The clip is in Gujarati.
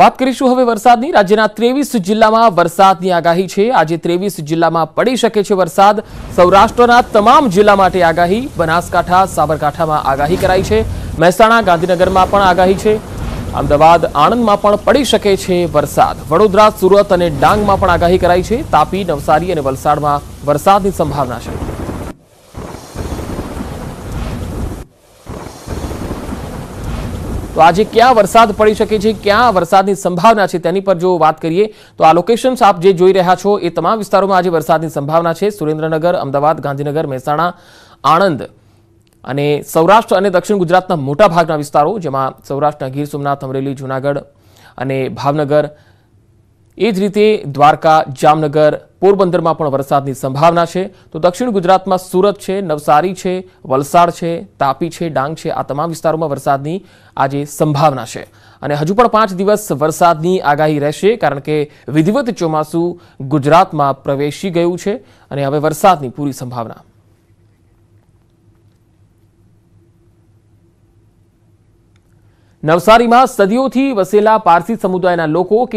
વાત કરીશું હવે વરસાદની રાજ્યના ત્રેવીસ જિલ્લામાં વરસાદની આગાહી છે આજે ત્રેવીસ જિલ્લામાં પડી શકે છે વરસાદ સૌરાષ્ટ્રના તમામ જિલ્લા માટે આગાહી બનાસકાંઠા સાબરકાંઠામાં આગાહી કરાઈ છે મહેસાણા ગાંધીનગરમાં પણ આગાહી છે અમદાવાદ આણંદમાં પણ પડી શકે છે વરસાદ વડોદરા સુરત અને ડાંગમાં પણ આગાહી કરાઈ છે તાપી નવસારી અને વલસાડમાં વરસાદની સંભાવના છે તો આજે ક્યાં વરસાદ પડી શકે છે ક્યાં વરસાદની સંભાવના છે તેની પર જો વાત કરીએ તો આ લોકેશન્સ આપ જે જોઈ રહ્યા છો એ તમામ વિસ્તારોમાં આજે વરસાદની સંભાવના છે સુરેન્દ્રનગર અમદાવાદ ગાંધીનગર મહેસાણા આણંદ અને સૌરાષ્ટ્ર અને દક્ષિણ ગુજરાતના મોટા ભાગના વિસ્તારો જેમાં સૌરાષ્ટ્રના ગીર સોમનાથ અમરેલી જૂનાગઢ અને ભાવનગર એ જ રીતે દ્વારકા જામનગર પોરબંદરમાં પણ વરસાદની સંભાવના છે તો દક્ષિણ ગુજરાતમાં સુરત છે નવસારી છે વલસાડ છે તાપી છે ડાંગ છે આ તમામ વિસ્તારોમાં વરસાદની આજે સંભાવના છે અને હજુ પણ પાંચ દિવસ વરસાદની આગાહી રહેશે કારણ કે વિધિવત ચોમાસું ગુજરાતમાં પ્રવેશી ગયું છે અને હવે વરસાદની પૂરી સંભાવના નવસારીમાં સદીઓથી વસેલા પારસી સમુદાયના લોકો કે